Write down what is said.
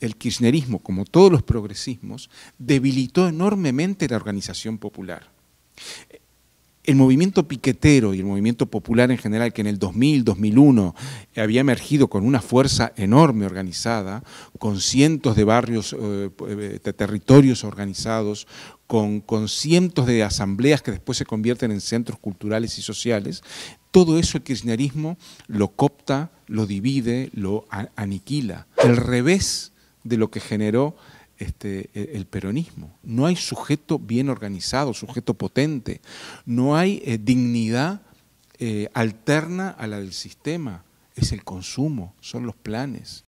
el kirchnerismo, como todos los progresismos, debilitó enormemente la organización popular. El movimiento piquetero y el movimiento popular en general, que en el 2000, 2001 había emergido con una fuerza enorme organizada, con cientos de barrios, eh, eh, de territorios organizados, con, cientos de asambleas que después se convierten en centros culturales y sociales, todo eso el kirchnerismo lo copta, lo divide, lo aniquila. El revés de lo que generó este, e-, el peronismo. No hay sujeto bien organizado, sujeto potente. No hay eh, dignidad eh, alterna a la del sistema. Es el consumo, son los planes.